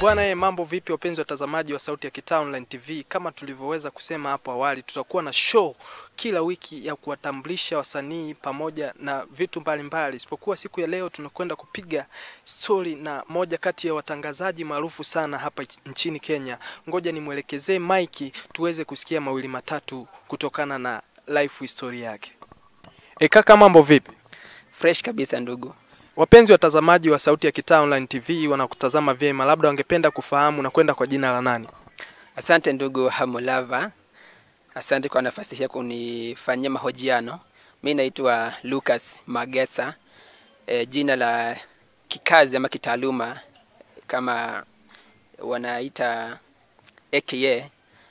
Bwana ye, mambo vipi wapenzi watazamaji wa Sauti ya Kitaa Online TV? Kama tulivyoweza kusema hapo awali, tutakuwa na show kila wiki ya kuwatambulisha wasanii pamoja na vitu mbalimbali, isipokuwa siku ya leo tunakwenda kupiga stori na moja kati ya watangazaji maarufu sana hapa nchini Kenya. Ngoja nimwelekezee maiki tuweze kusikia mawili matatu kutokana na life story yake. Ekaka, mambo vipi? Fresh kabisa ndugu. Wapenzi watazamaji wa Sauti ya Kitaa Online TV wanakutazama vyema, labda wangependa kufahamu na kwenda kwa jina la nani? Asante ndugu Hamulava, asante kwa nafasi hii ya kunifanyia mahojiano. Mi naitwa Lucas Magesa, e, jina la kikazi ama kitaaluma kama wanaita aka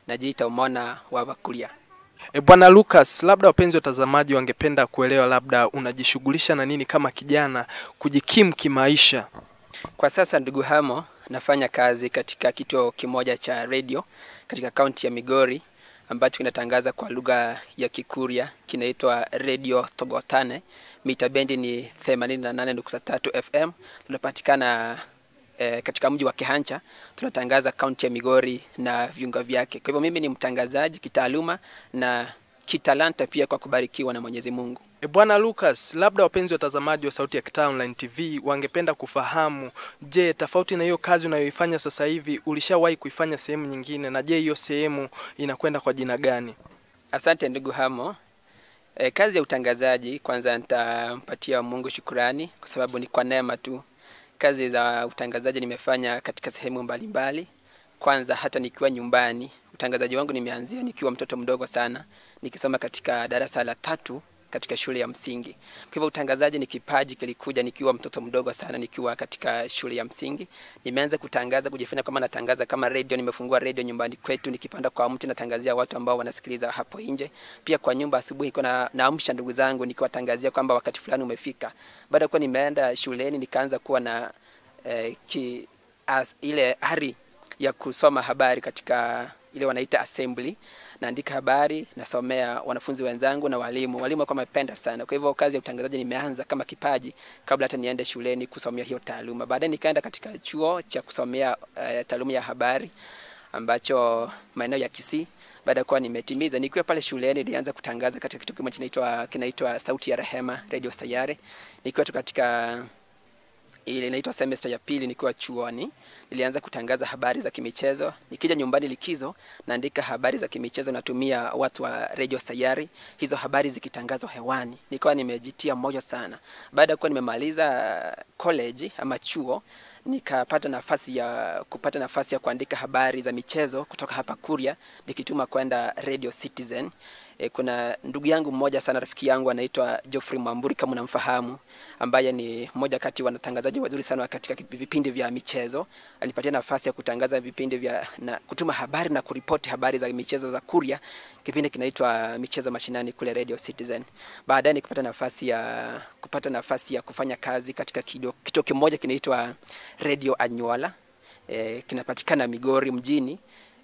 najiita umona wa Wakuria. E, Bwana Lucas, labda wapenzi watazamaji wangependa kuelewa, labda unajishughulisha na nini kama kijana kujikimu kimaisha? Kwa sasa ndugu Hamo, nafanya kazi katika kituo kimoja cha redio katika kaunti ya Migori ambacho kinatangaza kwa lugha ya Kikuria, kinaitwa Radio Togotane. Mita bendi ni 88.3 FM. Tunapatikana eh, katika mji wa Kehancha tunatangaza kaunti ya Migori na viunga vyake. Kwa hivyo mimi ni mtangazaji kitaaluma na kitalanta pia kwa kubarikiwa na Mwenyezi Mungu. E Bwana Lucas, labda wapenzi watazamaji wa Sauti ya Kitaa Online TV wangependa kufahamu, je, tofauti na hiyo kazi unayoifanya sasa hivi ulishawahi kuifanya sehemu nyingine, na je hiyo sehemu inakwenda kwa jina gani? Asante ndugu Hamo. E, kazi ya utangazaji kwanza nitampatia Mungu shukurani kwa sababu ni kwa neema tu kazi za utangazaji nimefanya katika sehemu mbalimbali mbali. Kwanza hata nikiwa nyumbani, utangazaji wangu nimeanzia nikiwa mtoto mdogo sana, nikisoma katika darasa la tatu katika shule ya msingi. Kwa hivyo utangazaji ni kipaji kilikuja nikiwa mtoto mdogo sana, nikiwa katika shule ya msingi. Nimeanza kutangaza, kujifanya kama natangaza kama radio. Nimefungua radio nyumbani kwetu, nikipanda kwa mti natangazia watu ambao wanasikiliza hapo nje. Pia kwa nyumba, asubuhi kuna naamsha ndugu zangu nikiwatangazia kwamba wakati fulani umefika. Baada ya kuwa nimeenda shuleni, nikaanza kuwa na eh, ki, as, ile hari ya kusoma habari katika ile wanaita assembly, naandika habari, nasomea wanafunzi wenzangu na walimu. Walimu kwa mapenda sana. Kwa hivyo kazi ya utangazaji nimeanza kama kipaji kabla hata niende shuleni kusomea hiyo taaluma. Baadaye nikaenda katika chuo cha kusomea uh, taaluma ya habari ambacho maeneo ya Kisii baada ya kuwa nimetimiza nikiwa pale shuleni nilianza kutangaza katika kitu kimoja kinaitwa kinaitwa Sauti ya Rehema Radio Sayare nikiwa tu katika ile inaitwa semester ya pili nikiwa chuoni, nilianza kutangaza habari za kimichezo. Nikija nyumbani likizo, naandika habari za kimichezo, natumia watu wa Radio Sayari, hizo habari zikitangazwa hewani, nikawa nimejitia moyo sana. Baada ya kuwa nimemaliza uh, college ama chuo, nikapata nafasi ya kupata nafasi ya kuandika habari za michezo kutoka hapa Kuria, nikituma kwenda Radio Citizen E, kuna ndugu yangu mmoja sana rafiki yangu anaitwa Geoffrey Mwamburi kama unamfahamu, ambaye ni mmoja kati wanatangazaji wazuri sana katika vipindi vya michezo. Alipatia nafasi ya kutangaza vipindi vya na kutuma habari na kuripoti habari za michezo za Kuria, kipindi kinaitwa Michezo Mashinani kule Radio Citizen. Baadaye nikapata nafasi ya kupata nafasi ya kufanya kazi katika kituo kimoja kinaitwa Radio Anywala. E, eh, kinapatikana Migori mjini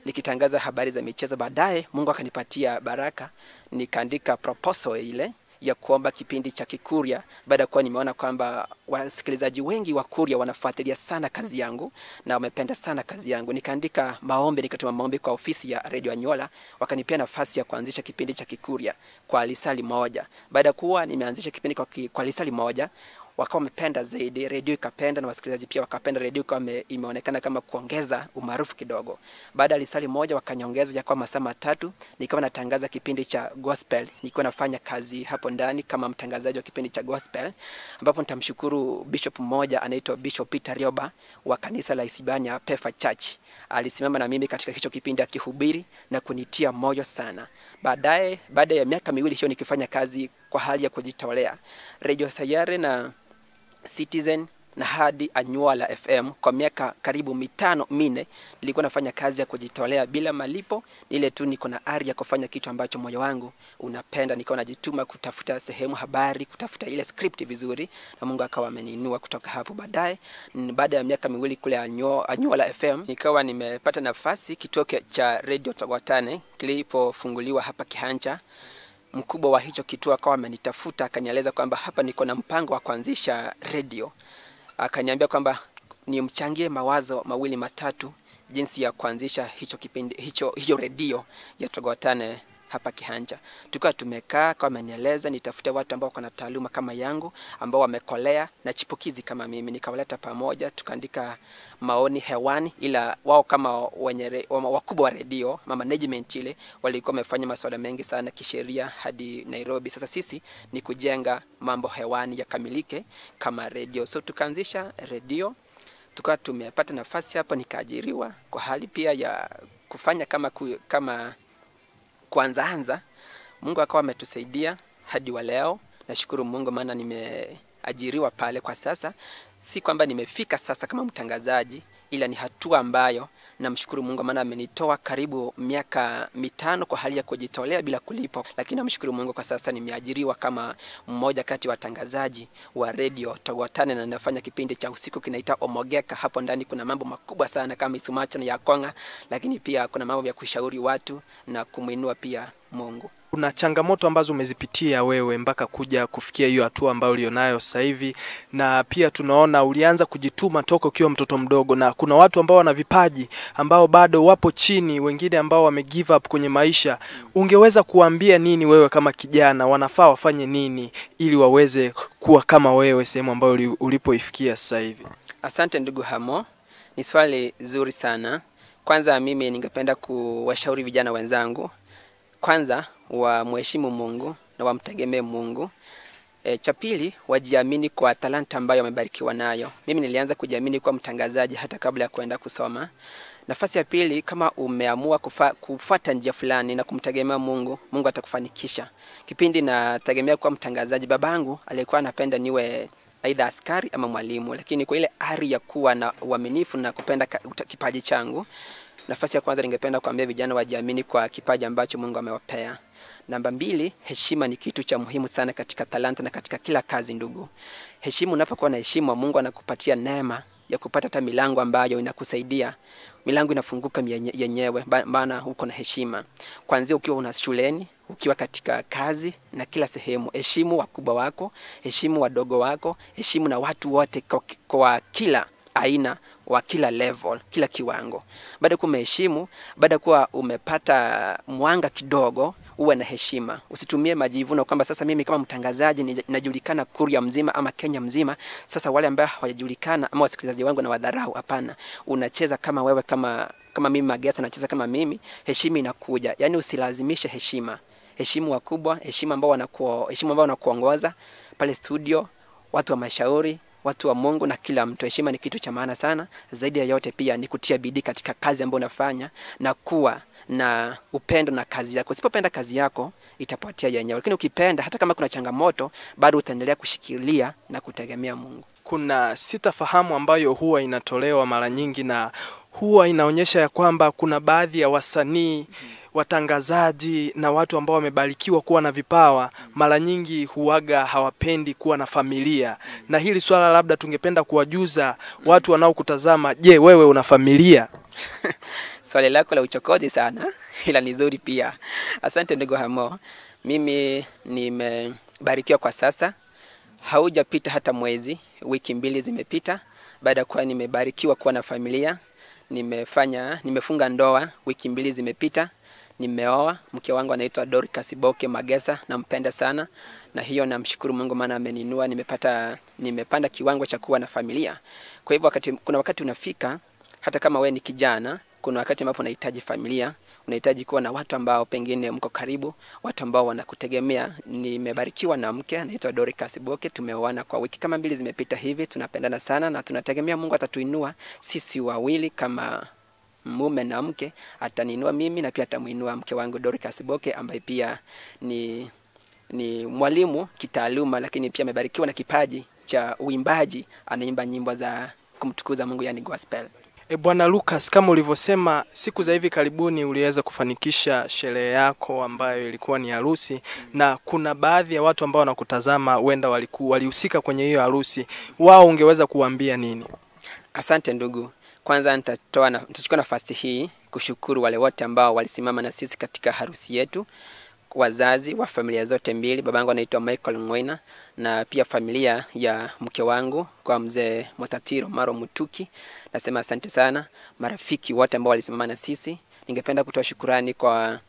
nikitangaza habari za michezo. Baadaye Mungu akanipatia baraka, nikaandika proposal ile ya kuomba kipindi cha Kikurya baada ya kuwa nimeona kwamba wasikilizaji wengi wa Kurya wanafuatilia sana kazi yangu na wamependa sana kazi yangu. Nikaandika maombi, nikatuma maombi kwa ofisi ya Radio Anyola, wakanipea nafasi ya kuanzisha kipindi cha Kikurya kwa lisali moja. Baada ya kuwa nimeanzisha kipindi kwa, ki, kwa lisali moja, wakawa wamependa zaidi redio ikapenda na wasikilizaji pia wakapenda redio ikawa imeonekana kama kuongeza umaarufu kidogo baada ya lisali moja wakanyongeza ya kwa masaa matatu nikawa natangaza kipindi cha gospel nikiwa nafanya kazi hapo ndani kama mtangazaji wa kipindi cha gospel ambapo nitamshukuru bishop mmoja anaitwa bishop Peter Rioba wa kanisa la Isibania Pefa Church alisimama na mimi katika hicho kipindi akihubiri na kunitia moyo sana baadaye baada ya miaka miwili hiyo nikifanya kazi kwa hali ya kujitolea redio sayare na Citizen na hadi Anyuala FM kwa miaka karibu mitano minne. Nilikuwa nafanya kazi ya kujitolea bila malipo, ile tu niko na ari ya kufanya kitu ambacho moyo wangu unapenda. Nikawa najituma kutafuta sehemu habari, kutafuta ile script vizuri, na Mungu akawa ameniinua kutoka hapo. Baadaye, baada ya miaka miwili kule Anyuala FM, nikawa nimepata nafasi kituo cha redio Watane kilipofunguliwa hapa Kihancha mkubwa wa hicho kituo akawa amenitafuta akanieleza kwamba hapa niko na mpango wa kuanzisha redio. Akaniambia kwamba nimchangie mawazo mawili matatu jinsi ya kuanzisha hicho kipindi hicho hiyo redio ya Togotane hapa Kihanja. Tukiwa tumekaa kwa amenieleza nitafute watu ambao wako na taaluma kama yangu, ambao wamekolea na chipukizi kama mimi, nikawaleta pamoja, tukaandika maoni hewani, ila wao kama wenye wakubwa wa redio ma management ile walikuwa wamefanya masuala mengi sana kisheria hadi Nairobi. Sasa sisi ni kujenga mambo hewani yakamilike kama redio, so tukaanzisha redio tukawa tumepata nafasi hapo, nikaajiriwa kwa hali pia ya kufanya kama ku, kama kuanza anza Mungu akawa ametusaidia hadi wa leo. Nashukuru Mungu maana nimeajiriwa pale kwa sasa. Si kwamba nimefika sasa kama mtangazaji, ila ni hatua ambayo namshukuru Mungu maana amenitoa karibu miaka mitano kwa hali ya kujitolea bila kulipwa, lakini namshukuru Mungu kwa sasa nimeajiriwa kama mmoja kati watangazaji wa redio Togotane na nafanya kipindi cha usiku kinaita Omogeka. Hapo ndani kuna mambo makubwa sana kama isumacho ya konga, lakini pia kuna mambo ya kushauri watu na kumwinua pia Mungu kuna changamoto ambazo umezipitia wewe mpaka kuja kufikia hiyo hatua ambayo ulionayo sasa hivi, na pia tunaona ulianza kujituma toka ukiwa mtoto mdogo, na kuna watu ambao wana vipaji ambao bado wapo chini, wengine ambao wame give up kwenye maisha. Ungeweza kuambia nini wewe kama kijana, wanafaa wafanye nini ili waweze kuwa kama wewe sehemu ambayo ulipoifikia sasa hivi? Asante ndugu Hamo, ni swali zuri sana. Kwanza mimi ningependa kuwashauri vijana wenzangu kwanza wamheshimu Mungu na wamtegemee Mungu. E, cha pili wajiamini kwa talanta ambayo wamebarikiwa nayo. Mimi nilianza kujiamini kuwa mtangazaji hata kabla ya kuenda kusoma. Nafasi ya pili, kama umeamua kufa, kufuata njia fulani na kumtegemea Mungu, Mungu atakufanikisha. Kipindi nategemea kuwa mtangazaji, babangu alikuwa anapenda niwe aidha askari ama mwalimu, lakini kwa ile ari ya kuwa na uaminifu na kupenda kipaji changu Nafasi ya kwanza, ningependa kuambia vijana wajiamini kwa kipaji ambacho Mungu amewapea. Namba mbili, heshima ni kitu cha muhimu sana katika talanta na katika kila kazi. Ndugu, heshima, unapokuwa na heshima, Mungu anakupatia neema ya kupata hata milango ambayo inakusaidia milango inafunguka yenyewe, maana uko na heshima, kuanzia ukiwa una shuleni, ukiwa katika kazi na kila sehemu. Heshimu wakubwa wako, heshimu wadogo wako, heshimu na watu wote kwa kila aina wa kila level, kila kiwango. Baada ya kuwa umeheshimu, baada kuwa umepata mwanga kidogo, uwe na heshima, usitumie majivuno kwamba sasa mimi kama mtangazaji najulikana Kuria mzima ama Kenya mzima, sasa wale ambao hawajajulikana ama wasikilizaji wangu na wadharau. Hapana, unacheza kama wewe, kama kama mimi Magesa nacheza kama mimi, heshima inakuja. Yani usilazimishe heshima, heshimu wakubwa, heshima ambao wanakuwa, heshima ambao wanakuongoza pale studio, watu wa mashauri watu wa Mungu na kila mtu. Heshima ni kitu cha maana sana. Zaidi ya yote pia ni kutia bidii katika kazi ambayo unafanya na kuwa na upendo na kazi yako. Usipopenda kazi yako itapotea yenyewe, lakini ukipenda, hata kama kuna changamoto, bado utaendelea kushikilia na kutegemea Mungu. Kuna sitafahamu ambayo huwa inatolewa mara nyingi na huwa inaonyesha ya kwamba kuna baadhi ya wasanii mm -hmm watangazaji na watu ambao wamebarikiwa kuwa na vipawa mara nyingi huwaga hawapendi kuwa na familia, na hili swala labda tungependa kuwajuza watu wanaokutazama. Je, wewe una familia? Swali lako la uchokozi sana, ila ni zuri pia. Asante ndugu Hamo, mimi nimebarikiwa kwa sasa, haujapita hata mwezi, wiki mbili zimepita baada ya kuwa nimebarikiwa kuwa na familia nimefanya nimefunga ndoa wiki mbili zimepita nimeoa. Mke wangu anaitwa Dorcas Boke Magesa, nampenda sana na hiyo namshukuru Mungu maana ameninua, nimepata nimepanda kiwango cha kuwa na familia. Kwa hivyo wakati, kuna wakati unafika hata kama we ni kijana, kuna wakati ambapo unahitaji familia, unahitaji kuwa na watu ambao pengine mko karibu, watu ambao wanakutegemea. Nimebarikiwa na mke anaitwa Doricas Boke, tumeoana kwa wiki kama mbili zimepita hivi, tunapendana sana na tunategemea Mungu atatuinua sisi wawili kama mume na mke, ataniinua mimi na pia atamuinua mke wangu Dorcas Boke ambaye pia ni ni mwalimu kitaaluma, lakini pia amebarikiwa na kipaji cha uimbaji, anaimba nyimbo za kumtukuza Mungu, yani gospel. E Bwana Lucas, kama ulivyosema, siku za hivi karibuni uliweza kufanikisha sherehe yako ambayo ilikuwa ni harusi mm. na kuna baadhi ya watu ambao wanakutazama huenda walihusika kwenye hiyo harusi, wao ungeweza kuwaambia nini? Asante ndugu. Kwanza nitatoa na, nitachukua nafasi hii kushukuru wale wote ambao walisimama na sisi katika harusi yetu, wazazi wa familia zote mbili. Babangu anaitwa Michael Ng'wena na pia familia ya mke wangu kwa mzee motatiro Maro Mutuki. Nasema asante sana marafiki wote ambao walisimama na sisi. Ningependa kutoa shukurani kwa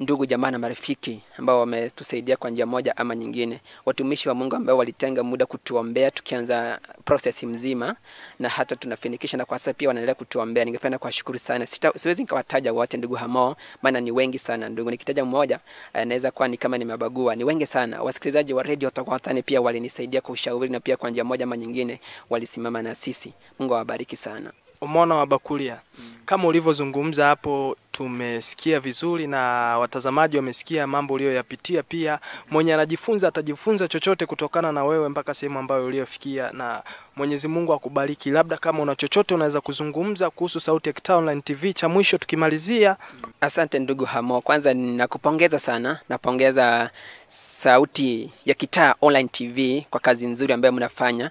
ndugu jamaa na marafiki ambao wametusaidia kwa njia moja ama nyingine, watumishi wa Mungu ambao walitenga muda kutuombea tukianza process mzima na hata tunafinikisha, na kwa sasa pia wanaendelea kutuombea. Ningependa kuwashukuru sana. Sita, siwezi nikawataja wote ndugu hamo, maana ni wengi sana ndugu. Nikitaja mmoja anaweza eh, kuwa ni kama nimebagua, ni wengi sana. Wasikilizaji wa radio Tokwatani pia walinisaidia kwa ushauri na pia kwa njia moja ama nyingine walisimama na sisi. Mungu awabariki sana. Umeona wa Bakulia, mm. kama ulivyozungumza hapo tumesikia vizuri na watazamaji wamesikia mambo uliyoyapitia. Pia mwenye anajifunza atajifunza chochote kutokana na wewe mpaka sehemu ambayo uliyofikia, na Mwenyezi Mungu akubariki. Labda kama una chochote unaweza kuzungumza kuhusu Sauti ya Kitaa Online TV cha mwisho tukimalizia. Asante ndugu Hamo, kwanza nakupongeza sana, napongeza Sauti ya Kitaa Online TV kwa kazi nzuri ambayo mnafanya.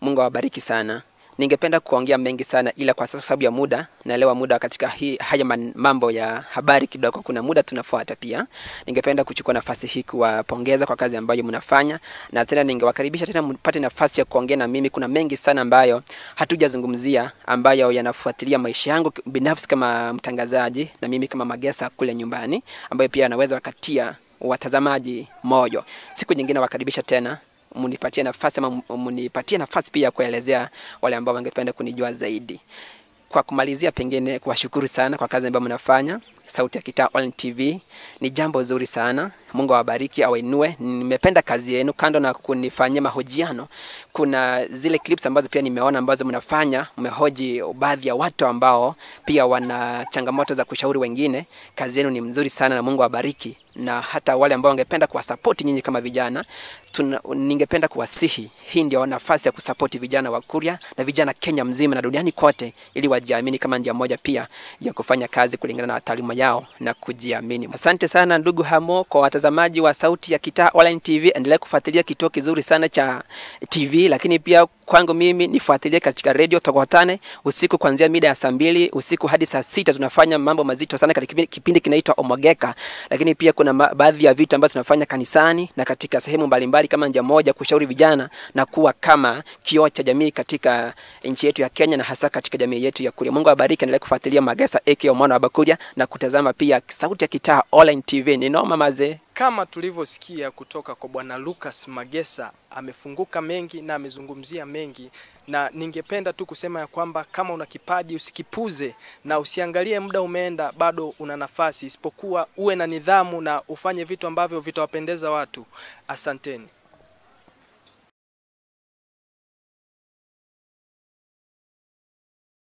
Mungu awabariki sana. Ningependa kuongea mengi sana, ila kwa sasa sababu ya muda, naelewa muda katika hii haya man, mambo ya habari kidogo, kuna muda tunafuata. Pia ningependa kuchukua nafasi hii kuwapongeza kwa kazi ambayo mnafanya, na tena ningewakaribisha tena mpate nafasi ya kuongea na mimi. Kuna mengi sana ambayo hatujazungumzia, ambayo yanafuatilia maisha yangu binafsi kama mtangazaji, na mimi kama Magesa kule nyumbani, ambayo pia anaweza wakatia watazamaji moyo. Siku nyingine wakaribisha tena mnipatie nafasi ama mnipatie nafasi pia ya kuelezea wale ambao wangependa kunijua zaidi. Kwa kumalizia, pengine kuwashukuru sana kwa kazi ambayo mnafanya sauti ya kitaa online TV. Ni jambo zuri sana, Mungu awabariki awainue. Nimependa kazi yenu, kando na kunifanyia mahojiano, kuna zile clips ambazo pia nimeona ambazo mnafanya, mmehoji baadhi ya watu ambao pia wana changamoto za kushauri wengine. Kazi yenu ni mzuri sana na Mungu awabariki, na hata wale ambao wangependa kuwasapoti nyinyi kama vijana tuna, ningependa kuwasihi, hii ndio nafasi ya kusapoti vijana wa Kuria na vijana Kenya mzima na duniani kote, ili wajiamini kama njia moja pia ya kufanya kazi kulingana na taaluma yao na kujiamini. Asante sana ndugu Hamo. Kwa watazamaji wa Sauti ya Kitaa Online TV, endelea kufuatilia kituo kizuri sana cha TV, lakini pia kwangu mimi nifuatilie katika redio Tokotane usiku kuanzia mida ya saa mbili usiku hadi saa sita tunafanya mambo mazito sana katika kipindi kinaitwa Omogeka, lakini pia kuna baadhi ya vitu ambavyo tunafanya kanisani na katika sehemu mbalimbali kama njia moja kushauri vijana na kuwa kama kioo cha jamii katika nchi yetu ya Kenya na hasa katika jamii yetu ya Kuria. Mungu abariki, endelee kufuatilia Magesa AK mwana wa Bakuria na kutazama pia sauti ya kitaa online TV. Ni noma mazee. Kama tulivyosikia kutoka kwa Bwana Lucas Magesa, amefunguka mengi na amezungumzia mengi, na ningependa tu kusema ya kwamba kama una kipaji usikipuze na usiangalie muda umeenda, bado una nafasi, isipokuwa uwe na nidhamu na ufanye vitu ambavyo vitawapendeza watu. Asanteni.